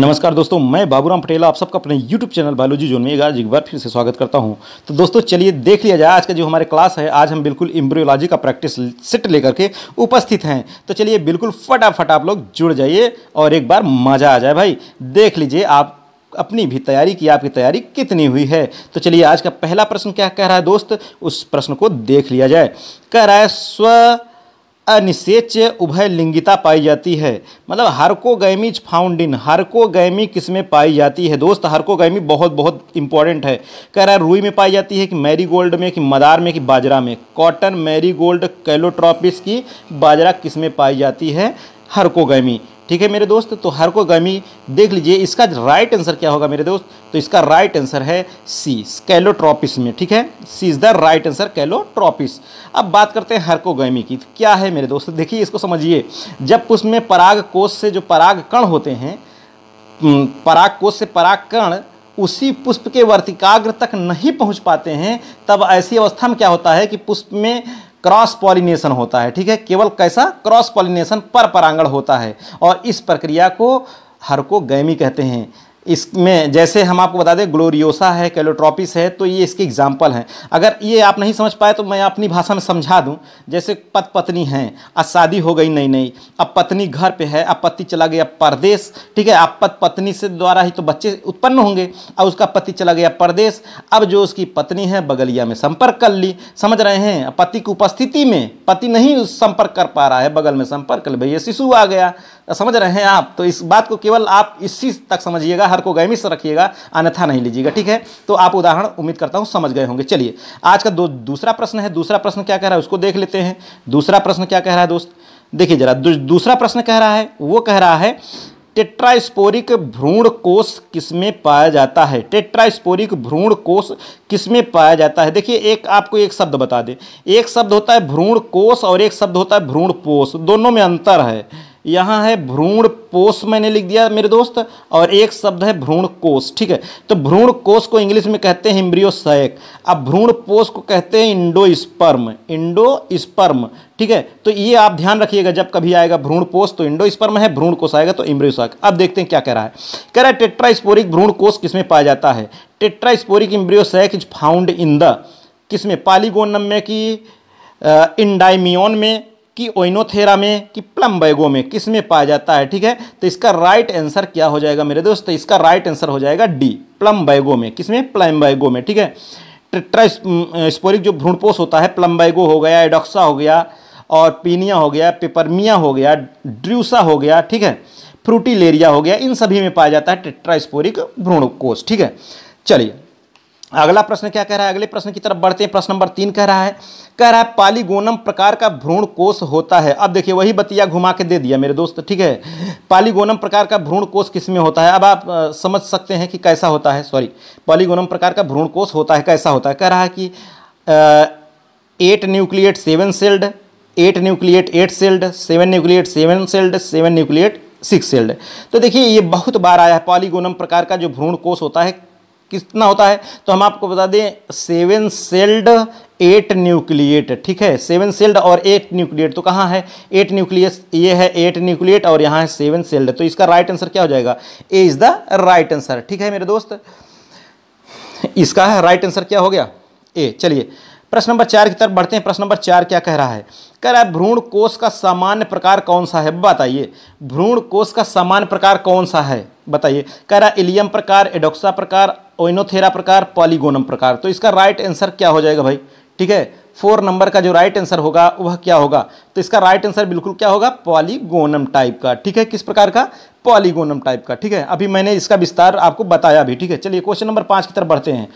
नमस्कार दोस्तों मैं बाबूराम पटेल आप सबका अपने YouTube चैनल बायोलॉजी जोन में एक आज एक बार फिर से स्वागत करता हूं तो दोस्तों चलिए देख लिया जाए आज का जो हमारे क्लास है आज हम बिल्कुल इम्ब्रियोलॉजी का प्रैक्टिस सेट लेकर के उपस्थित हैं तो चलिए बिल्कुल फटाफट आप लोग जुड़ जाइए और एक बार मज़ा आ जाए भाई देख लीजिए आप अपनी भी तैयारी की आपकी तैयारी कितनी हुई है तो चलिए आज का पहला प्रश्न क्या कह रहा है दोस्त उस प्रश्न को देख लिया जाए कह रहा है स्व अनिषेच्य उभय लिंगिता पाई जाती है मतलब हार्कोगैमिज फाउंड इन किस किसमें पाई जाती है दोस्त हार्कोगैमी बहुत बहुत इंपॉर्टेंट है कह रहा है रूई में पाई जाती है कि मैरी गोल्ड में कि मदार में कि बाजरा में कॉटन मैरी गोल्ड कैलोट्रॉपिस की बाजरा किस में पाई जाती है हार्कोगैमी ठीक है मेरे दोस्त तो हर को गमी देख लीजिए इसका राइट आंसर क्या होगा मेरे दोस्त तो इसका राइट आंसर है सी कैलोट्रॉपिस में ठीक है C is the right answer calotropis अब बात करते हैं हर को गमी की तो क्या है मेरे दोस्त देखिए इसको समझिए जब पुष्प में पराग कोष से जो पराग कण होते हैं पराग कोष से पराग कण उसी पुष्प के वर्तिकाग्र तक नहीं पहुंच पाते हैं तब ऐसी अवस्था में क्या होता है कि पुष्प में क्रॉस पॉलिनेशन होता है ठीक है केवल कैसा क्रॉस पॉलिनेशन पर परांगण होता है और इस प्रक्रिया को हर को गैमी कहते हैं इसमें जैसे हम आपको बता दें ग्लोरियोसा है कैलोट्रॉपिस है तो ये इसके एग्जाम्पल हैं अगर ये आप नहीं समझ पाए तो मैं अपनी भाषा में समझा दूँ जैसे पत पत्नी हैं आज शादी हो गई नई नई अब पत्नी घर पे है अब पति चला गया परदेश ठीक है आप पत पत्नी से द्वारा ही तो बच्चे उत्पन्न होंगे अब उसका पति चला गया परदेश अब जो उसकी पत्नी है बगलिया में संपर्क कर ली समझ रहे हैं पति की उपस्थिति में पति नहीं संपर्क कर पा रहा है बगल में संपर्क कर भैया शिशु आ गया समझ रहे हैं आप तो इस बात को केवल आप इसी तक समझिएगा हर को गैमी से रखिएगा अन्यथा नहीं लीजिएगा ठीक है तो आप उदाहरण उम्मीद करता हूँ समझ गए होंगे चलिए आज का दो दूसरा प्रश्न है दूसरा प्रश्न क्या कह रहा है उसको देख लेते हैं दूसरा प्रश्न क्या कह रहा है दोस्त देखिए जरा दूसरा प्रश्न कह रहा है वो कह रहा है टेट्रास्पोरिक भ्रूण कोष किसमें पाया जाता है टेट्रास्पोरिक भ्रूण कोष किसमें पाया जाता है देखिए एक आपको एक शब्द बता दें एक शब्द होता है भ्रूण कोष और एक शब्द होता है भ्रूण पोष दोनों में अंतर है यहाँ है भ्रूण कोष मैंने लिख दिया मेरे दोस्त और एक शब्द है भ्रूण कोष ठीक है तो भ्रूण कोष को इंग्लिश में कहते हैं सैक अब भ्रूण पोष को कहते हैं इंडो स्पर्म इंडो स्पर्म ठीक है तो ये आप ध्यान रखिएगा जब कभी आएगा भ्रूण पोष तो इंडो स्पर्म है भ्रूण कोष आएगा तो सैक अब देखते हैं क्या कह रहा है कह रहा है टेट्रास्पोरिक भ्रूण कोष किसमें पाया जाता है tetrasporic sac is found in the किसमें पालीगोनम में कि इंडाइमियोन में कि ओइनोथेरा में कि प्लम बैगो में किस में पाया जाता है ठीक है तो इसका राइट आंसर क्या हो जाएगा मेरे दोस्त तो इसका राइट आंसर हो जाएगा डी प्लम बैगो में किस में प्लम बैगो में ठीक है ट्रिट्रा स्पोरिक जो भ्रूणपोष होता है प्लम बैगो हो गया एडोक्सा हो गया और पीनिया हो गया पेपरमिया हो गया ड्रूसा हो गया ठीक है फ्रूटीलेरिया हो गया इन सभी में पाया जाता है स्पोरिक भ्रूणकोष ठीक है चलिए अगला प्रश्न क्या कह रहा है अगले प्रश्न की तरफ बढ़ते हैं प्रश्न नंबर तीन कह रहा है कह रहा है पालीगोनम प्रकार का भ्रूण कोष होता है अब देखिए वही बतिया घुमा के दे दिया मेरे दोस्त ठीक है पालीगोनम प्रकार का भ्रूण कोष किस में होता है अब आप समझ सकते हैं कि कैसा होता है सॉरी पालीगोनम प्रकार का भ्रूण कोष होता है कैसा होता है कह रहा है कि eight nucleate seven celled eight nucleate eight celled seven nucleate seven celled seven nucleate six celled तो देखिए ये बहुत बार आया है पॉलीगोनम प्रकार का जो भ्रूण कोष होता है कितना होता है तो हम आपको बता दें सेवन सेल्ड एट न्यूक्लिएट ठीक है सेवन सेल्ड और एट न्यूक्लिएट तो कहाँ है एट न्यूक्लियस ये है एट न्यूक्लिएट और यहाँ है सेवन सेल्ड तो इसका राइट आंसर क्या हो जाएगा A is the right answer ठीक है मेरे दोस्त इसका है राइट आंसर क्या हो गया ए चलिए प्रश्न नंबर चार की तरफ बढ़ते हैं प्रश्न नंबर चार क्या कह रहा है कह रहा है भ्रूण कोष का सामान्य प्रकार कौन सा है बताइए भ्रूण कोष का सामान्य प्रकार कौन सा है बताइए कह रहा है इलियम प्रकार एडोक्सा प्रकार ओइनोथेरा प्रकार पॉलीगोनम प्रकार तो इसका राइट आंसर क्या हो जाएगा भाई ठीक है फोर नंबर का जो राइट आंसर होगा वह क्या होगा तो इसका राइट आंसर बिल्कुल क्या होगा पॉलीगोनम टाइप का ठीक है किस प्रकार का पॉलीगोनम टाइप का ठीक है अभी मैंने इसका विस्तार आपको बताया भी ठीक है चलिए क्वेश्चन नंबर पाँच की तरफ बढ़ते हैं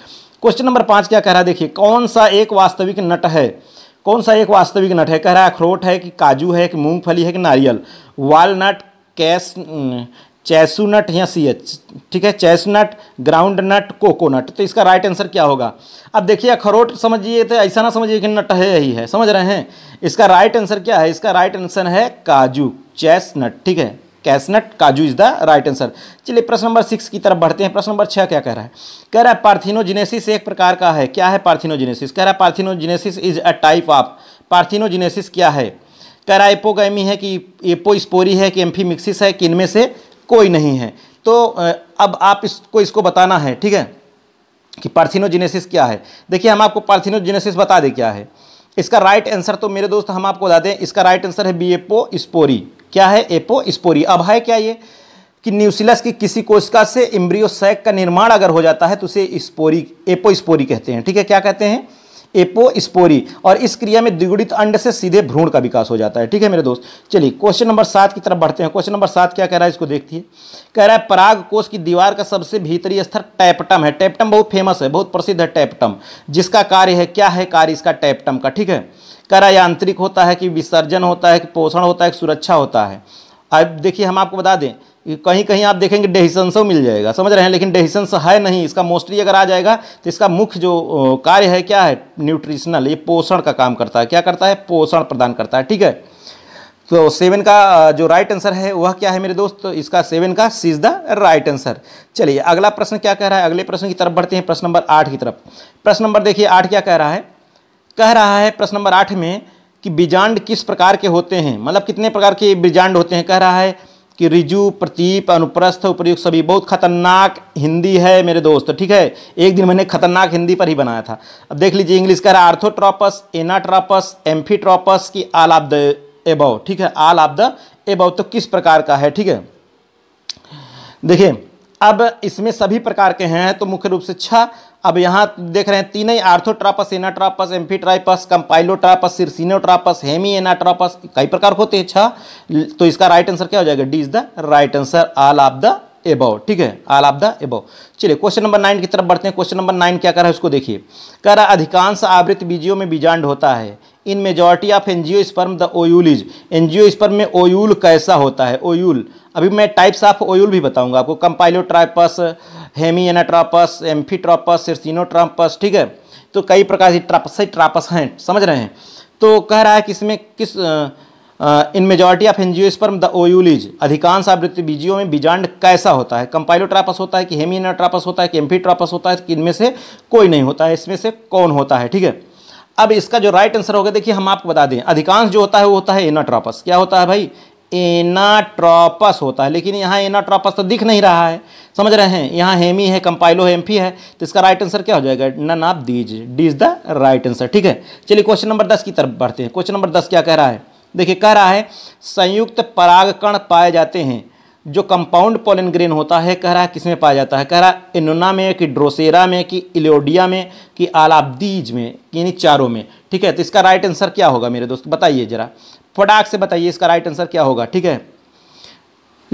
क्वेश्चन नंबर पाँच क्या कह रहा है देखिए कौन सा एक वास्तविक नट है कौन सा एक वास्तविक नट है कह रहा है अखरोट है कि काजू है कि मूंगफली है कि नारियल वालनट कैश चैसूनट या सी एच ठीक है चैसनट ग्राउंड नट कोकोनट तो इसका राइट आंसर क्या होगा अब देखिए अखरोट समझिए तो ऐसा ना समझिए कि नट है यही है समझ रहे हैं इसका राइट आंसर क्या है इसका राइट आंसर है काजू चैसनट ठीक है कैसनट काजू इज द राइट आंसर चलिए प्रश्न नंबर सिक्स की तरफ बढ़ते हैं प्रश्न नंबर छः क्या कह रहा है कह रहा है पार्थिनोजिनेसिस एक प्रकार का है क्या है पार्थिनोजिनेसिस कह रहा है parthenogenesis is a type of parthenogenesis क्या है कह रहा है एपोगैमी है कि एपोस्पोरी है कि एम्फीमिक्सिस है कि इनमें से कोई नहीं है तो अब आप इसको इसको बताना है ठीक है कि पार्थिनोजेनेसिस क्या है देखिए हम आपको पार्थिनोजेनेसिस बता दें क्या है इसका राइट आंसर तो मेरे दोस्त हम आपको बता दें इसका राइट आंसर है बी एपो स्पोरी क्या है एपो स्पोरी अब है क्या ये कि न्यूसिलस की किसी कोशिका से इम्ब्रियो सैक का निर्माण अगर हो जाता है तो उसे स्पोरी एपो स्पोरी कहते हैं ठीक है क्या कहते हैं एपोस्पोरी और इस क्रिया में द्विगुणित अंड से सीधे भ्रूण का विकास हो जाता है ठीक है मेरे दोस्त चलिए क्वेश्चन नंबर सात की तरफ बढ़ते हैं क्वेश्चन नंबर सात क्या कह रहा है इसको देखती है कह रहा है पराग कोष की दीवार का सबसे भीतरी स्तर टैपटम है टैपटम बहुत फेमस है बहुत प्रसिद्ध है टैपटम जिसका कार्य है क्या है कार्य इसका टैपटम का ठीक है कह रहा है यांत्रिक होता है कि विसर्जन होता है कि पोषण होता है कि सुरक्षा होता है अब देखिए हम आपको बता दें कहीं कहीं आप देखेंगे डेहिसंसो मिल जाएगा समझ रहे हैं लेकिन डेहिसंस है नहीं इसका मोस्टली अगर आ जाएगा तो इसका मुख्य जो कार्य है क्या है न्यूट्रिशनल ये पोषण का काम करता है क्या करता है पोषण प्रदान करता है ठीक है तो सेवन का जो राइट आंसर है वह क्या है मेरे दोस्त तो इसका सेवन का सीज द राइट आंसर चलिए अगला प्रश्न क्या कह रहा है अगले प्रश्न की तरफ बढ़ते हैं प्रश्न नंबर आठ की तरफ प्रश्न नंबर देखिए आठ क्या कह रहा है कह रहा है प्रश्न नंबर आठ में कि बीजांड किस प्रकार के होते हैं मतलब कितने प्रकार के बीजांड होते हैं कह रहा है कि रिजु प्रतीप अनुप्रस्थ उपयुक्त सभी बहुत खतरनाक हिंदी है मेरे दोस्त ठीक है एक दिन मैंने खतरनाक हिंदी पर ही बनाया था अब देख लीजिए इंग्लिश का आर्थोट्रॉपस एनाट्रॉपस एम्फीट्रॉपस की आल ऑफ द एबव ठीक है आल ऑफ द एबव तो किस प्रकार का है ठीक है देखिए अब इसमें सभी प्रकार के हैं तो मुख्य रूप से छह अब यहाँ देख रहे हैं तीन ही आर्थोट्रापस एनाट्रापस एम्फीट्राइपस कंपाइलोट्रापस सिरसिनोट्रापस हेमी एनाट्रापस कई प्रकार होते हैं छह तो इसका राइट आंसर क्या हो जाएगा D is the right answer all of the above ठीक है आल ऑफ द एबव चलिए क्वेश्चन नंबर नाइन की तरफ बढ़ते हैं क्वेश्चन नंबर नाइन क्या कर रहा है उसको देखिए कह रहा अधिकांश आवृत बीजियों में बीजांड होता है in majority of NGO sperm the ovule is angiosperm में ओयूल कैसा होता है ओयूल अभी मैं टाइप्स ऑफ ओयूल भी बताऊंगा आपको कंपाइलोट्राइपस हेमियनाट्रापस एम्फीट्रापस सिरसिनोट्रापस ठीक है तो कई प्रकार की ट्रापस ट्रापस हैं समझ रहे हैं तो कह रहा है कि इसमें किस in majority of angiosperm the ओयूलिज अधिकांश आवृत्ति बीजियों में बीजांड कैसा होता है कंपाइलोट्रापस होता है कि हेमियनाट्रापस होता है कि एम्फीट्रापस होता है कि इनमें से कोई नहीं होता है इसमें से कौन होता है ठीक है अब इसका जो राइट आंसर होगा देखिए हम आपको बता दें अधिकांश जो होता है वो होता है एनाट्रापस क्या होता है भाई एनाट्रॉपस होता है लेकिन यहाँ एनाट्रॉपस तो दिख नहीं रहा है समझ रहे हैं यहाँ हेमी है कंपाइलो हेम्फी है तो इसका राइट आंसर क्या हो जाएगा none of these D is the right answer ठीक है चलिए क्वेश्चन नंबर दस की तरफ बढ़ते हैं क्वेश्चन नंबर दस क्या कह रहा है देखिए कह रहा है संयुक्त परागकण पाए जाते हैं जो कंपाउंड पोलन ग्रेन होता है कह रहा है किस में पाया जाता है कह रहा है इनुना में कि ड्रोसेरा में कि इलेोडिया में कि आलाब्दीज में यानी चारों में ठीक है तो इसका राइट आंसर क्या होगा मेरे दोस्त बताइए जरा फटाक से बताइए इसका राइट आंसर क्या होगा ठीक है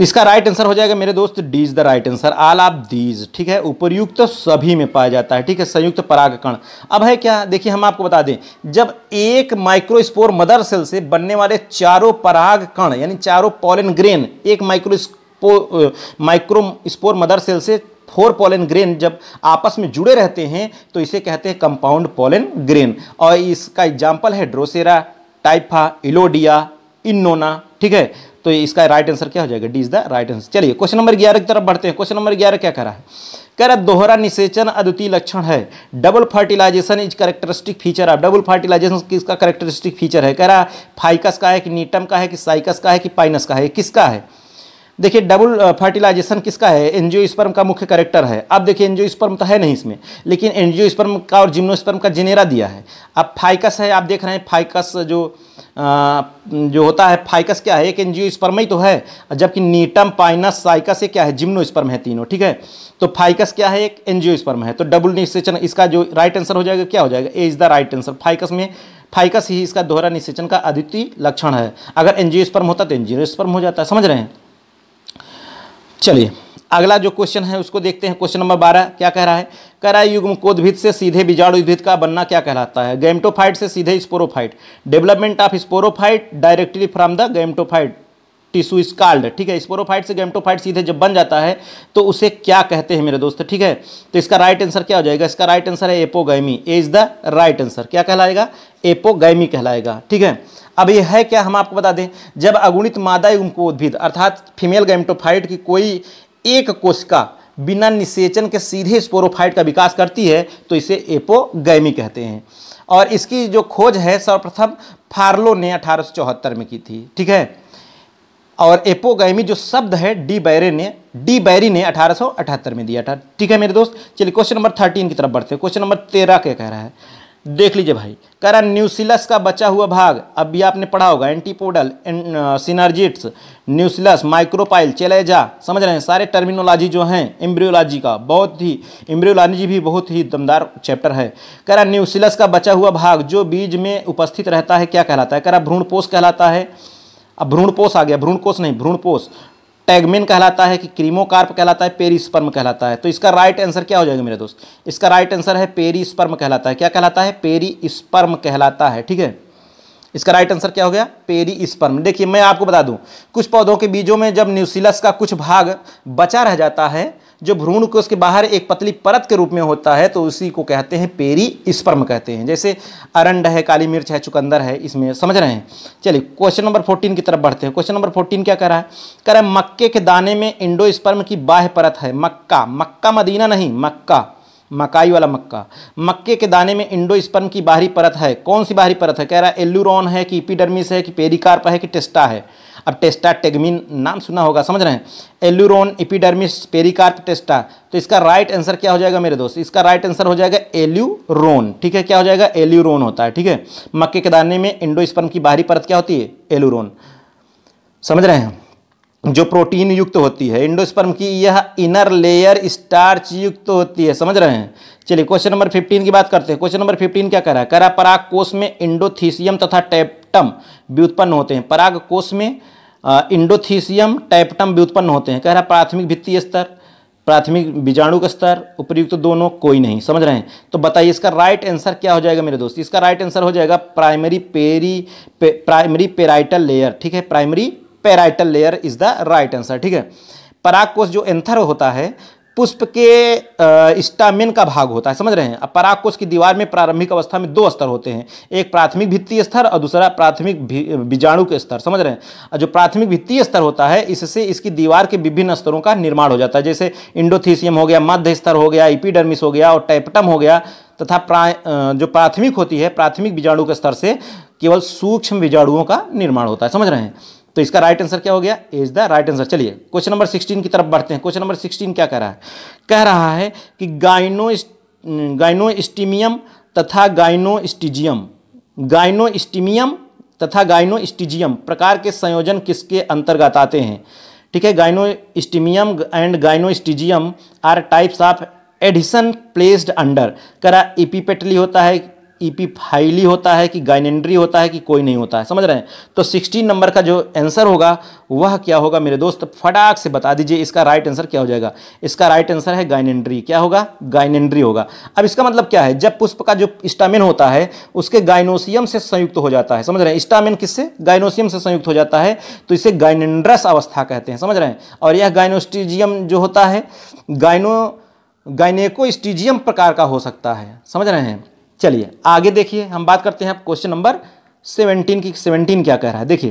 इसका राइट आंसर हो जाएगा मेरे दोस्त D is the right answer all of these ठीक है उपरयुक्त तो सभी में पाया जाता है ठीक है संयुक्त परागकण अब है क्या देखिए हम आपको बता दें जब एक माइक्रोस्पोर मदर सेल से बनने वाले चारों परागकण यानी चारों पॉलन ग्रेन एक माइक्रोस्पो माइक्रोस्पोर मदर सेल से फोर पॉलन ग्रेन जब आपस में जुड़े रहते हैं तो इसे कहते हैं कंपाउंड पॉलन ग्रेन और इसका एग्जाम्पल है ड्रोसेरा टाइफा इलोडिया इनोना ठीक है तो इसका राइट आंसर क्या हो जाएगा D is the right answer चलिए क्वेश्चन नंबर ग्यारह की तरफ बढ़ते हैं क्वेश्चन नंबर ग्यारह क्या रहा है कह रहा है दोहरा निषेचन अद्वितीय लक्षण है double fertilisation is characteristic feature आप डबल फर्टिलाइजेशन किसका करेक्टरिस्टिक फीचर है कह रहा फाइकस का है कि नीटम का है कि साइकस का है कि पाइनस का है किसका है देखिए डबल फर्टिलाइजेशन uh, किसका है एनजियो का मुख्य करेक्टर है अब देखिए एनजियो तो है नहीं इसमें लेकिन एनजियो का और जिम्नोस्पर्म का जिनेरा दिया है अब फाइकस है आप देख रहे हैं फाइकस जो आ, uh, जो होता है फाइकस क्या है एक एनजियो ही तो है जबकि नीटम पाइनस साइकस ये क्या है जिम्नो है तीनों ठीक है तो फाइकस क्या है एक एनजियो है तो डबल निषेचन इसका जो राइट आंसर हो जाएगा क्या हो जाएगा A is the right answer ficus में फाइकस ही इसका दोहरा निषेचन का अद्वितीय लक्षण है अगर एनजियो होता तो एनजियो हो जाता है समझ रहे हैं चलिए अगला जो क्वेश्चन है उसको देखते हैं क्वेश्चन नंबर बारह क्या कह रहा है कह रहा है युग्म कोदभित से सीधे बीजाणु उद्भिद का बनना क्या कहलाता है गैमटोफाइट से सीधे sporophyte development of sporophyte directly from the gametophyte tissue is called ठीक है स्पोरोफाइट से गैमटोफाइट सीधे जब बन जाता है तो उसे क्या कहते हैं मेरे दोस्त ठीक है तो इसका राइट आंसर क्या हो जाएगा इसका राइट आंसर है apogamy A is the right answer क्या कहलाएगा एपोगैमी कहलाएगा ठीक है अब ये है क्या हम आपको बता दें जब अगुणित मादा एवं उद्भिद अर्थात फीमेल गैमटोफाइट की कोई एक कोशिका बिना निषेचन के सीधे स्पोरोफाइट का विकास करती है तो इसे एपोगैमी कहते हैं और इसकी जो खोज है सर्वप्रथम फार्लो ने अठारह में की थी ठीक है और एपोगैमी जो शब्द है डी बैरे ने डी बैरी ने अठारह में दिया था ठीक है मेरे दोस्त चलिए क्वेश्चन नंबर थर्टीन की तरफ बढ़ते हैं क्वेश्चन नंबर तेरह क्या कह रहा है देख लीजिए भाई कह रहा न्यूसिलस का बचा हुआ भाग अब भी आपने पढ़ा होगा antipodal synergids nucellus micropyle chalaza समझ रहे हैं सारे टर्मिनोलॉजी जो हैं एम्ब्रियोलॉजी का बहुत ही एम्ब्रियोलॉजी भी बहुत ही दमदार चैप्टर है कह रहा न्यूसिलस का बचा हुआ भाग जो बीज में उपस्थित रहता है क्या कहलाता है कह रहा भ्रूणपोष कहलाता है अब भ्रूणपोष आ गया भ्रूणकोष नहीं भ्रूणपोष टैगमिन कहलाता है कि क्रीमोकार्प कहलाता है स्पर्म कहलाता है तो इसका राइट आंसर क्या हो जाएगा मेरे दोस्त इसका राइट आंसर है स्पर्म कहलाता है क्या कहलाता है स्पर्म कहलाता है ठीक है इसका राइट आंसर क्या हो गया पेरी स्पर्म देखिए मैं आपको बता दूं कुछ पौधों के बीजों में जब न्यूसिलस का कुछ भाग बचा रह जाता है जो भ्रूण के उसके बाहर एक पतली परत के रूप में होता है तो उसी को कहते हैं पेरी स्पर्म कहते हैं जैसे अरंड है काली मिर्च है चुकंदर है इसमें समझ रहे हैं चलिए क्वेश्चन नंबर फोर्टीन की तरफ बढ़ते हैं क्वेश्चन नंबर फोर्टीन क्या कह रहा है कह रहा है मक्के के दाने में इंडो स्पर्म की बाह्य परत है मक्का मक्का मदीना नहीं मक्का मकाई वाला मक्का मक्के के दाने में इंडो स्पर्म की बाहरी परत है कौन सी बाहरी परत है कह रहा है एल्यूरॉन है कि इपीडर्मिस है कि पेरिकार्प है कि टेस्टा है अब टेस्टा टेगमिन नाम सुना होगा समझ रहे हैं एल्यूरोन इपिडर्मिस पेरिकार्प टेस्टा तो इसका राइट आंसर क्या हो जाएगा मेरे दोस्त इसका राइट आंसर हो जाएगा एल्यूरोन ठीक है क्या हो जाएगा एल्यूरोन होता है ठीक है मक्के के दाने में इंडोस्पर्म की बाहरी परत क्या होती है एल्यूरोन समझ रहे हैं जो प्रोटीन युक्त होती है इंडोस्पर्म की यह इनर लेयर स्टार्च युक्त होती है समझ रहे हैं चलिए क्वेश्चन नंबर 15 की बात करते हैं क्वेश्चन नंबर 15 क्या कह रहा है करा पराग कोष में इंडोथीसियम तथा टेप्टम भी उत्पन्न होते हैं पराग कोष में इंडोथीसियम टैपटम भी उत्पन्न होते हैं कह रहा है प्राथमिक भित्तीय स्तर प्राथमिक बीजाणु का स्तर उपयुक्त तो दोनों कोई नहीं समझ रहे हैं तो बताइए इसका राइट आंसर क्या हो जाएगा मेरे दोस्त इसका राइट आंसर हो जाएगा प्राइमरी पेरी पे, प्राइमरी पेराइटल लेयर ठीक है primary parietal layer is the right answer ठीक है पराग कोष जो एंथर होता है पुष्प के स्टामिन का भाग होता है समझ रहे हैं अब पराकोष की दीवार में प्रारंभिक अवस्था में दो स्तर होते हैं एक प्राथमिक भित्तीय स्तर और दूसरा प्राथमिक बीजाणु के स्तर समझ रहे हैं जो प्राथमिक भित्तीय स्तर होता है इससे इसकी दीवार के विभिन्न स्तरों का निर्माण हो जाता है जैसे इंडोथीसियम हो गया मध्य स्तर हो गया इपीडर्मिस हो गया और टैपटम हो गया तथा प्रा, जो प्राथमिक होती है प्राथमिक बीजाणु के स्तर से केवल सूक्ष्म बीजाणुओं का निर्माण होता है समझ रहे हैं तो इसका राइट आंसर क्या हो गया इज द राइट आंसर चलिए क्वेश्चन नंबर सिक्सटीन की तरफ बढ़ते हैं क्वेश्चन नंबर सिक्सटीन क्या कह रहा है कह रहा है कि गाइनो गाइनोस्टीमियम तथा गाइनोस्टिजियम गाइनोस्टीमियम तथा गाइनोस्टिजियम प्रकार के संयोजन किसके अंतर्गत आते हैं ठीक है gynostemium and gynostegium are types of adhesion placed under करा एपीपेटली होता है ईपीफाइली e होता है कि गाइनेंड्री होता है कि कोई नहीं होता है समझ रहे हैं तो 16 नंबर का जो आंसर होगा वह क्या होगा मेरे दोस्त फटाक से बता दीजिए इसका राइट आंसर क्या हो जाएगा इसका राइट आंसर है गाइनेंड्री क्या होगा गाइनेंड्री होगा अब इसका मतलब क्या है जब पुष्प का जो स्टामिन होता है उसके गाइनोसियम से संयुक्त हो जाता है समझ रहे हैं स्टामिन किससे गाइनोसियम से संयुक्त हो जाता है तो इसे गाइनेंड्रस अवस्था कहते हैं समझ रहे हैं और यह गाइनोस्टिजियम जो होता है गाइनो गाइनेकोस्टिजियम प्रकार का हो सकता है समझ रहे हैं चलिए आगे देखिए हम बात करते हैं क्वेश्चन नंबर सेवनटीन की सेवनटीन क्या कह रहा है देखिए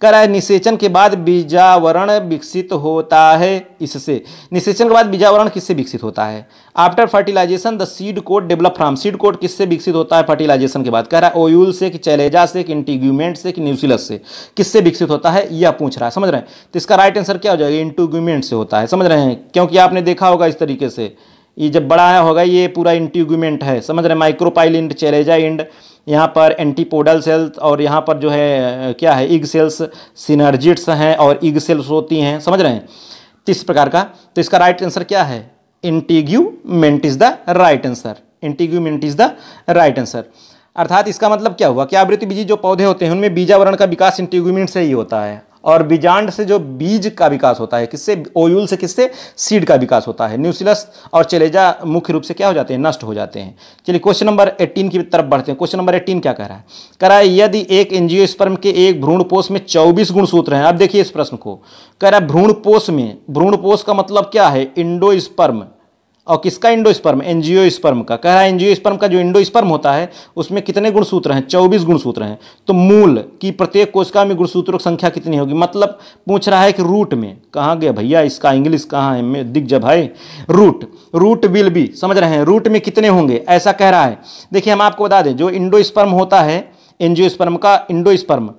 कह रहा है निषेचन के बाद बीजावरण विकसित होता है इससे निषेचन के बाद बीजावरण किससे विकसित होता है after fertilisation the seed coat develop from seed coat किससे विकसित होता है फर्टिलाइजेशन के बाद कह रहा है ओयूल से कि चैलेजा से कि इंटीग्यूमेंट से कि न्यूसिलस से किससे विकसित होता है यह पूछ रहा है समझ रहे हैं तो इसका राइट आंसर क्या हो जाएगा इंटीग्यूमेंट से होता है समझ रहे हैं क्योंकि आपने देखा होगा इस तरीके से ये जब बड़ा आया होगा ये पूरा इंट्यूगमेंट है समझ रहे माइक्रोपाइल इंड चेलेजा इंड यहाँ पर एंटीपोडल सेल्स और यहाँ पर जो है क्या है इग सेल्स सिनर्जिट्स हैं और इग सेल्स होती हैं समझ रहे हैं तीस तो प्रकार का तो इसका राइट आंसर क्या है integument is the right answer integument is the right answer अर्थात इसका मतलब क्या हुआ कि आवृत्ति बीजी जो पौधे होते हैं उनमें बीजावरण का विकास इंटीग्यूमेंट से ही होता है और बीजांड से जो बीज का विकास होता है किससे ओयूल से किससे सीड का विकास होता है न्यूसिलस और चलेजा मुख्य रूप से क्या हो जाते हैं नष्ट हो जाते हैं चलिए क्वेश्चन नंबर एट्टीन की तरफ बढ़ते हैं क्वेश्चन नंबर एट्टीन क्या कह रहा है कह रहा है यदि एक एनजीओ स्पर्म के एक भ्रूण में चौबीस गुण सूत्र हैं अब देखिए इस प्रश्न को कह रहा है में भ्रूण का मतलब क्या है इंडो स्पर्म और किसका इंडोस्पर्म स्पर्म का कह रहा है एनजीओ स्पर्म का जो इंडो स्पर्म होता है उसमें कितने गुणसूत्र हैं चौबीस गुणसूत्र हैं तो मूल की प्रत्येक कोशिका में गुणसूत्रों की संख्या कितनी होगी मतलब पूछ रहा है कि रूट में कहाँ गया भैया इसका इंग्लिश कहाँ है दिग्ज भाई रूट रूट विल बी समझ रहे हैं रूट में कितने होंगे ऐसा कह रहा है देखिए हम आपको बता दें जो इंडो स्पर्म होता है स्पर्म का इंडो स्पर्म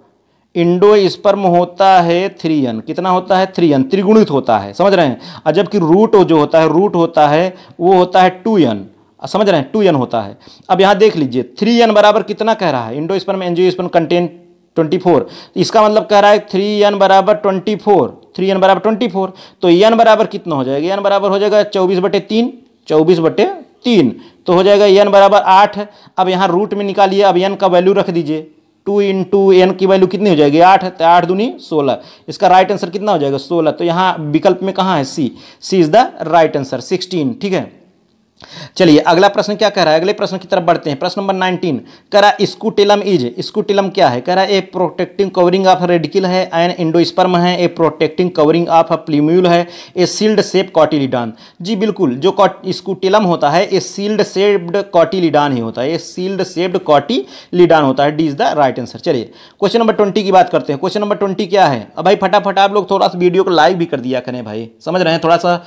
इंडो स्पर्म होता है थ्री एन कितना होता है थ्री एन त्रिगुणित होता है समझ रहे हैं और जबकि रूट जो होता है रूट होता है वो होता है टू एन समझ रहे हैं टू एन होता है अब यहाँ देख लीजिए थ्री एन बराबर कितना कह रहा है endosperm angiosperm contain twenty four इसका मतलब कह रहा है थ्री एन बराबर ट्वेंटी फोर थ्री एन बराबर ट्वेंटी फोर तो एन बराबर कितना हो जाएगा एन बराबर हो जाएगा चौबीस बटे तीन चौबीस बटे तीन तो हो जाएगा एन बराबर आठ अब यहाँ रूट में निकालिए अब एन का वैल्यू रख दीजिए टू इंटू एन की वैल्यू कितनी हो जाएगी आठ तो आठ दूनी सोलह इसका राइट आंसर कितना हो जाएगा सोलह तो यहाँ विकल्प में कहाँ है C C is the right answer sixteen ठीक है चलिए अगला प्रश्न क्या कह रहा है अगले प्रश्न की तरफ बढ़ते हैं प्रश्न नंबर नाइनटीन करा स्कूटिलम इज स्कूटिलम क्या है करा a protecting covering of radicle है एन इंडोस्पर्म है a protecting covering of plumule है ए सील्ड सेप कॉटिलिडान जी बिल्कुल जो स्कूटिलम होता है ए सील्ड सेप्ड कॉटिलिडान ही होता है ए सील्ड सेप्ड कॉटिलिडान होता है D is the right answer चलिए क्वेश्चन नंबर ट्वेंटी की बात करते हैं क्वेश्चन नंबर ट्वेंटी क्या है भाई फटाफट आप लोग थोड़ा सा वीडियो को लाइक भी कर दिया करें भाई समझ रहे हैं थोड़ा सा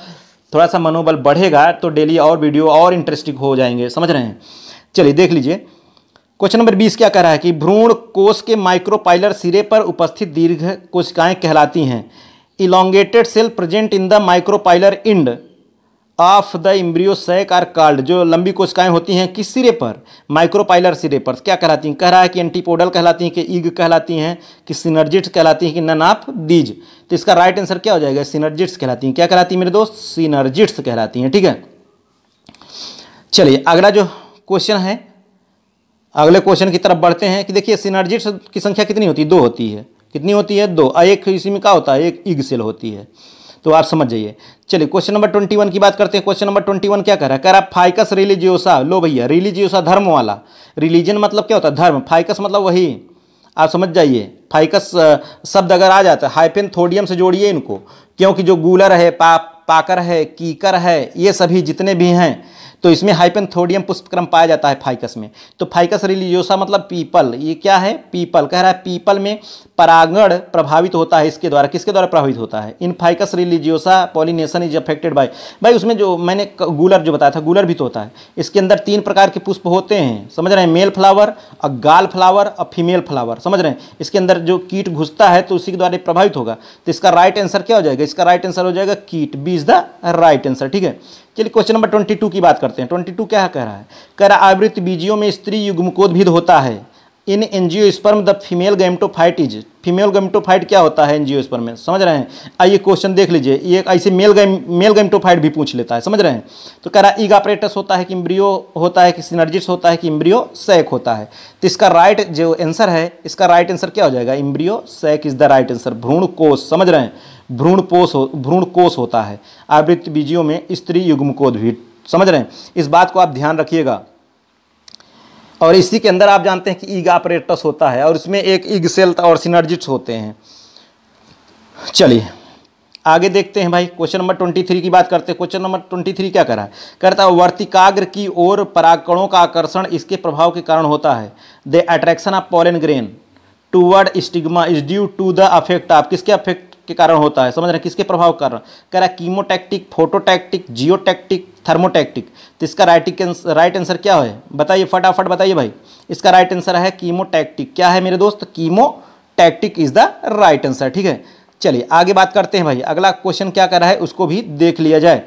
थोड़ा सा मनोबल बढ़ेगा तो डेली और वीडियो और इंटरेस्टिंग हो जाएंगे समझ रहे हैं चलिए देख लीजिए क्वेश्चन नंबर बीस क्या कह रहा है कि भ्रूण कोष के माइक्रोपाइलर सिरे पर उपस्थित दीर्घ कोशिकाएं कहलाती हैं elongated cell present in the micropylar end of the embryo sac are called जो लंबी कोशिकाएं होती हैं किस सिरे पर माइक्रोपाइलर सिरे पर क्या कहलाती हैं कह रहा है कि एंटीपोडल कहलाती हैं कि ईग कहलाती हैं कि सिनर्जिट्स कहलाती हैं कि नन ऑफ दीज तो इसका राइट आंसर क्या हो जाएगा सिनर्जिट्स कहलाती हैं क्या कहलाती हैं मेरे दोस्त सिनर्जिट्स कहलाती हैं ठीक है चलिए अगला जो क्वेश्चन है अगले क्वेश्चन की तरफ बढ़ते हैं कि देखिए सिनर्जिट्स की संख्या कितनी होती है दो होती है कितनी होती है दो एक इसी में क्या होता है एक ईग सेल होती है तो आप समझ जाइए चलिए क्वेश्चन नंबर ट्वेंटी वन की बात करते हैं क्वेश्चन नंबर ट्वेंटी वन क्या कर रहा है कह रहा है फाइकस रिलीजियोसा लो भैया रिलीजियोसा धर्म वाला रिलीजन मतलब क्या होता है धर्म फाइकस मतलब वही आप समझ जाइए फाइकस शब्द अगर आ जाता है हाइपेन थोडियम से जोड़िए इनको क्योंकि जो गूलर है पाप पाकर है कीकर है ये सभी जितने भी हैं तो इसमें हाइपन थोडियम पुष्पक्रम पाया जाता है फाइकस में तो फाइकस रिलीजियोसा मतलब पीपल ये क्या है पीपल कह रहा है पीपल में परागण प्रभावित होता है इसके द्वारा किसके द्वारा प्रभावित होता है in ficus religiosa pollination is affected by भाई उसमें जो मैंने गूलर जो बताया था गूलर भी तो होता है इसके अंदर तीन प्रकार के पुष्प होते हैं समझ रहे हैं मेल फ्लावर अ गाल फ्लावर और फीमेल फ्लावर समझ रहे हैं इसके अंदर जो कीट घुसता है तो उसी के द्वारा प्रभावित होगा तो इसका राइट आंसर क्या हो जाएगा इसका राइट आंसर हो जाएगा कीट B is the right answer ठीक है चलिए क्वेश्चन नंबर ट्वेंटी टू की बात करते हैं ट्वेंटी टू क्या कह रहा है कह रहा आवृत बीजियों में स्त्री युग्मकोद्भिद होता है इन एनजीओ sperm the female gametophyte is female gametophyte क्या होता है एनजीओ स्पर्म में समझ रहे हैं आइए क्वेश्चन देख लीजिए ये ऐसे मेल गैम मेल गैमटोफाइट भी पूछ लेता है समझ रहे हैं तो कह रहा है ईगापरेटस होता है कि इम्ब्रियो होता है कि सिनर्जिस होता है कि इम्ब्रियो सैक होता है तो इसका राइट जो आंसर है इसका राइट आंसर क्या हो जाएगा embryo sac is the right answer भ्रूण कोष समझ रहे हैं भ्रूण पोष हो भ्रूण कोष होता है आवृत्त बीजियों में स्त्री युग्मकोद भी समझ रहे हैं इस बात को आप ध्यान रखिएगा और इसी के अंदर आप जानते हैं कि ईग ऑपरेटस होता है और इसमें एक ईग सेल और सिनर्जिट्स होते हैं चलिए आगे देखते हैं भाई क्वेश्चन नंबर ट्वेंटी थ्री की बात करते हैं क्वेश्चन नंबर ट्वेंटी थ्री क्या करा है करता है वर्तिकाग्र की ओर परागकणों का आकर्षण इसके प्रभाव के कारण होता है the attraction of pollen grain toward stigma is due to the affect आप किसके अफेक्ट के कारण होता है समझ रहे हैं किसके प्रभाव कारण कह रहा है कीमोटैक्टिक फोटोटैक्टिक जियोटैक्टिक थर्मोटैक्टिक तो इसका राइट राइट आंसर क्या है बताइए फटाफट बताइए भाई इसका राइट आंसर है कीमोटैक्टिक क्या है मेरे दोस्त chemotactic is the right answer ठीक है चलिए आगे बात करते हैं भाई अगला क्वेश्चन क्या कर रहा है उसको भी देख लिया जाए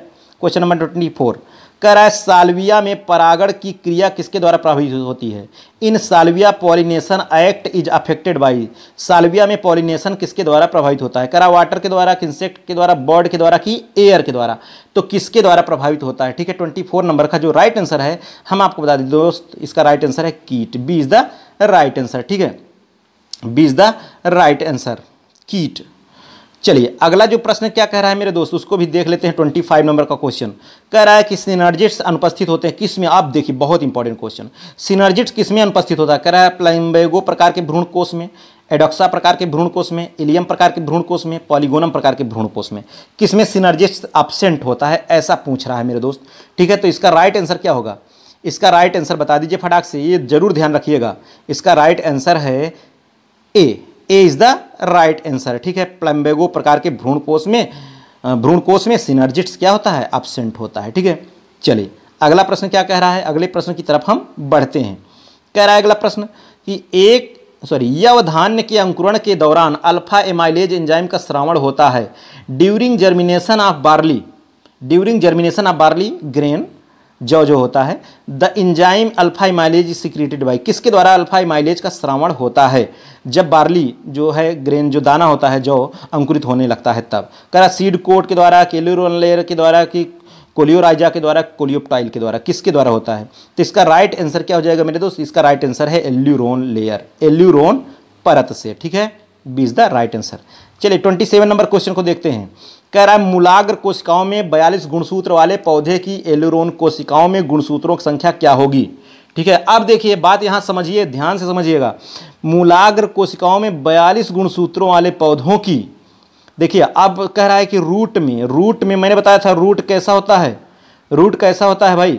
क्वेश्चन नंबर ट्वेंटी फोर कह रहा है सालविया में परागण की क्रिया किसके द्वारा प्रभावित होती है in salvia pollination act is affected by salvia में पॉलिनेशन किसके द्वारा प्रभावित होता है करा वाटर के द्वारा इंसेक्ट के द्वारा बर्ड के द्वारा कि एयर के द्वारा तो किसके द्वारा प्रभावित होता है ठीक है ट्वेंटी फोर नंबर का जो राइट आंसर है हम आपको बता दें दोस्त इसका राइट आंसर है कीट B is the right answer ठीक है B is the right answer कीट चलिए अगला जो प्रश्न क्या कह रहा है मेरे दोस्त उसको भी देख लेते हैं ट्वेंटी फाइव नंबर का क्वेश्चन कह रहा है कि सिनर्जिट्स अनुपस्थित होते हैं किसमें आप देखिए बहुत इंपॉर्टेंट क्वेश्चन सिनर्जिट्स किसमें अनुपस्थित होता है कह रहा है प्लम्बेगो प्रकार के भ्रूण कोष में एडोक्सा प्रकार के भ्रूण कोष में इलियम प्रकार के भ्रूण कोष में पॉलीगोनम प्रकार के भ्रूण कोष में किसमें सिनर्जिट्स एबसेंट होता है ऐसा पूछ रहा है मेरे दोस्त ठीक है तो इसका राइट आंसर क्या होगा इसका राइट आंसर बता दीजिए फटाक से ये जरूर ध्यान रखिएगा इसका राइट आंसर है A A is the right answer ठीक है प्लम्बेगो प्रकार के भ्रूण कोष में भ्रूण कोष में सिनर्जिट्स क्या होता है एबसेंट होता है ठीक है चलिए अगला प्रश्न क्या कह रहा है अगले प्रश्न की तरफ हम बढ़ते हैं कह रहा है अगला प्रश्न कि एक सॉरी यवधान्य के अंकुरण के दौरान अल्फा एमाइलेज एंजाइम का श्रावण होता है during germination of barley during germination of barley grain जो जो होता है the enzyme alpha amylase is secreted by किसके द्वारा अल्फाई माइलेज का श्रावण होता है जब बार्ली जो है ग्रेन जो दाना होता है जो अंकुरित होने लगता है तब करा सीड कोट के द्वारा केलोरन लेयर के द्वारा कि कोलियोराइजा के द्वारा कोलियोप्टाइल के द्वारा किसके द्वारा होता है तो इसका राइट आंसर क्या हो जाएगा मेरे दोस्त इसका राइट आंसर है एल्यूरोन लेयर एल्यूरोन परत से ठीक है B is the right answer चलिए ट्वेंटी सेवन नंबर क्वेश्चन को देखते हैं कह रहा है मूलाग्र कोशिकाओं में बयालीस गुणसूत्र वाले पौधे की एलोरोन कोशिकाओं में गुणसूत्रों की संख्या क्या होगी ठीक है अब देखिए बात यहाँ समझिए ध्यान से समझिएगा मूलाग्र कोशिकाओं में बयालीस गुणसूत्रों वाले पौधों की देखिए अब कह रहा है कि रूट में रूट में मैंने बताया था रूट कैसा होता है रूट कैसा होता है भाई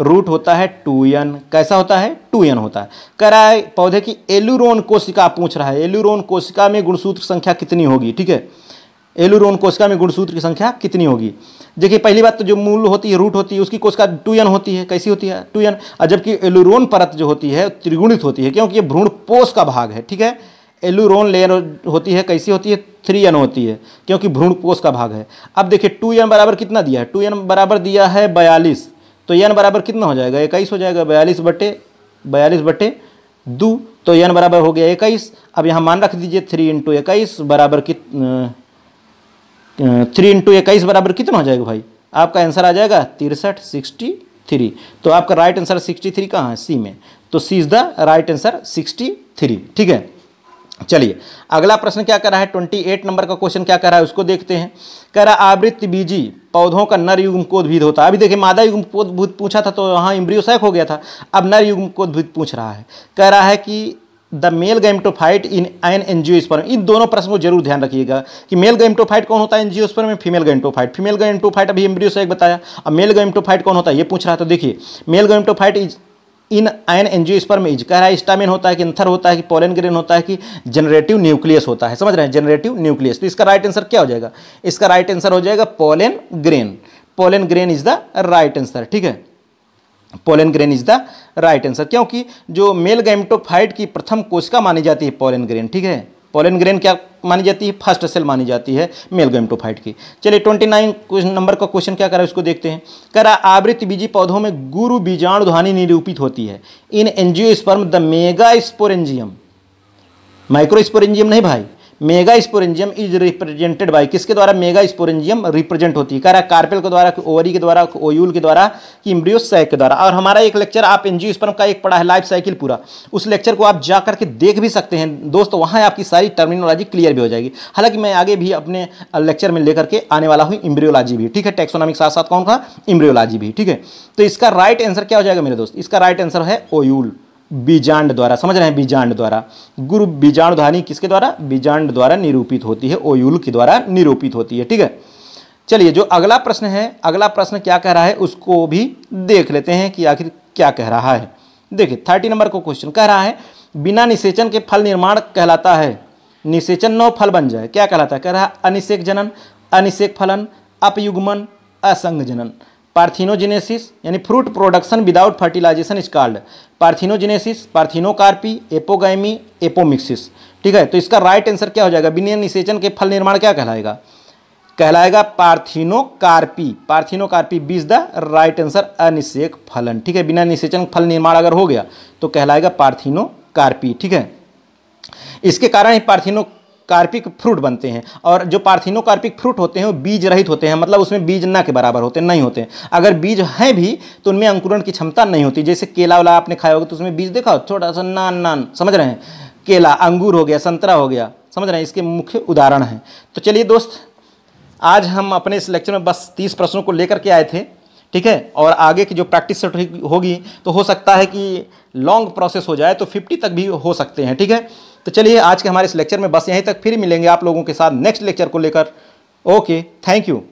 रूट होता है टू एन कैसा होता है टू एन होता है कह रहा है पौधे की एलुरोन कोशिका पूछ रहा है एलुरोन कोशिका में गुणसूत्र संख्या कितनी होगी ठीक है एलुरोन कोशिका में गुणसूत्र की संख्या कितनी होगी देखिए पहली बात तो जो मूल होती है रूट होती है उसकी कोशिका टू एन होती है कैसी होती है टू एन और जबकि एलुरोन परत जो होती है त्रिगुणित होती है क्योंकि ये भ्रूण पोष का भाग है ठीक है एलुरोन लेयर होती है कैसी होती है थ्री एन होती है क्योंकि भ्रूण पोष का भाग है अब देखिए टू एन बराबर कितना दिया है टू एन बराबर दिया है बयालीस तो एन बराबर कितना हो जाएगा इक्कीस हो जाएगा बयालीस बटे बयालीस बटे दो तो एन बराबर हो गया इक्कीस अब यहाँ मान रख दीजिए थ्री इंटू इक्कीस बराबर कित थ्री इंटू इक्कीस बराबर कितना हो जाएगा भाई आपका आंसर आ जाएगा तिरसठ सिक्सटी थ्री तो आपका राइट आंसर सिक्सटी थ्री कहाँ है सी में तो C is the right answer sixty three ठीक है चलिए अगला प्रश्न क्या कर रहा है ट्वेंटी एट नंबर का क्वेश्चन क्या कर रहा है उसको देखते हैं कह रहा आवृत्त बीजी पौधों का नर युग्म कोदभीद होता है अभी देखिए मादा युग्म कोदभूत पूछा था तो वहाँ इम्ब्रियोसैक हो गया था अब नर युग्म कोदभूत पूछ रहा है कह रहा है कि द मेल फाइट इन एन एनजियोस्पर्म इन दोनों प्रश्न को जरूर ध्यान रखिएगा कि मेल फाइट कौन होता है एनजियोस्पर्म में फीमेल फाइट फीमेल फाइट अभी एम्ब्रियो से एक बताया अब मेल फाइट कौन होता है ये पूछ रहा तो देखिए मेल फाइट is in an angiosperm is कह रहा है स्टामिन होता है कि इंथर होता है कि पोलन ग्रेन होता है कि जनरेटिव न्यूक्लियस होता है समझ रहे हैं जनरेटिव न्यूक्लियस तो इसका राइट आंसर क्या हो जाएगा इसका राइट आंसर हो जाएगा pollen grain pollen grain is the right answer ठीक है pollen grain is the right answer क्योंकि जो मेल गैमटोफाइट की प्रथम कोशिका मानी जाती है पोलन ग्रेन ठीक है पोलन ग्रेन क्या मानी जाती है फर्स्ट सेल मानी जाती है मेल गैमटोफाइट की चलिए ट्वेंटी नाइन नंबर का क्वेश्चन क्या करा उसको देखते हैं करा आवृत बीजी पौधों में गुरु बीजाणु ध्वनि निरूपित होती है इन angiosperm the megasporangium microsporangium नहीं भाई megasporangium is represented by किसके द्वारा मेगा स्पोरेंजियम रिप्रेजेंट होती है कह रहा है कार्पेल के द्वारा ओवरी के द्वारा ओयूल के द्वारा कि इम्ब्रियो सैक के द्वारा और हमारा एक लेक्चर आप एनजी स्पर्म का एक पढ़ा है लाइफ साइकिल पूरा उस लेक्चर को आप जा करके देख भी सकते हैं दोस्तों वहाँ आपकी सारी टर्मिनोलॉजी क्लियर भी हो जाएगी हालांकि मैं आगे भी अपने लेक्चर में लेकर के आने वाला हूँ इम्ब्रियोलॉजी भी ठीक है टेक्सोनॉमिक साथ साथ कौन का इम्ब्रियोलॉजी भी ठीक है तो इसका राइट आंसर क्या हो जाएगा मेरे दोस्त इसका राइट आंसर है ओयूल बीजांड द्वारा समझ रहे हैं बीजांड द्वारा गुरु बीजांड किसके द्वारा बीजांड द्वारा निरूपित होती है ओयुल के द्वारा निरूपित होती है ठीक है चलिए जो अगला प्रश्न है अगला प्रश्न क्या कह रहा है उसको भी देख लेते हैं कि आखिर क्या कह रहा है देखिए थर्टी नंबर को क्वेश्चन कह रहा है बिना निषेचन के फल निर्माण कहलाता है निषेचन नौ फल बन जाए क्या कहलाता है कह रहा है अनिषेक जनन अनिषेक फलन अपयुग्मन असंग जनन पार्थिनोजेनेसिस यानी fruit production without fertilisation is called parthenogenesis parthenocarpy apogamy apomixis ठीक है तो इसका राइट आंसर क्या हो जाएगा बिना निषेचन के फल निर्माण क्या कहलाएगा कहलाएगा पार्थिनोकार्पी पार्थिनोकार्पी बीज द राइट आंसर अनिषेक फलन ठीक है बिना निषेचन फल निर्माण अगर हो गया तो कहलाएगा पार्थिनोकार्पी ठीक है इसके कारण ही पार्थिनो कार्पिक फ्रूट बनते हैं और जो पार्थिनो कार्पिक फ्रूट होते हैं वो बीज रहित होते हैं मतलब उसमें बीज ना के बराबर होते नहीं होते हैं अगर बीज हैं भी तो उनमें अंकुरण की क्षमता नहीं होती जैसे केला वाला आपने खाया होगा तो उसमें बीज देखा छोटा सा नान नान समझ रहे हैं केला अंगूर हो गया संतरा हो गया समझ रहे हैं इसके मुख्य उदाहरण हैं तो चलिए दोस्त आज हम अपने इस लेक्चर में बस तीस प्रश्नों को लेकर के आए थे ठीक है और आगे की जो प्रैक्टिस होगी तो हो सकता है कि लॉन्ग प्रोसेस हो जाए तो फिफ्टी तक भी हो सकते हैं ठीक है तो चलिए आज के हमारे इस लेक्चर में बस यहीं तक फिर मिलेंगे आप लोगों के साथ नेक्स्ट लेक्चर को लेकर ओके थैंक यू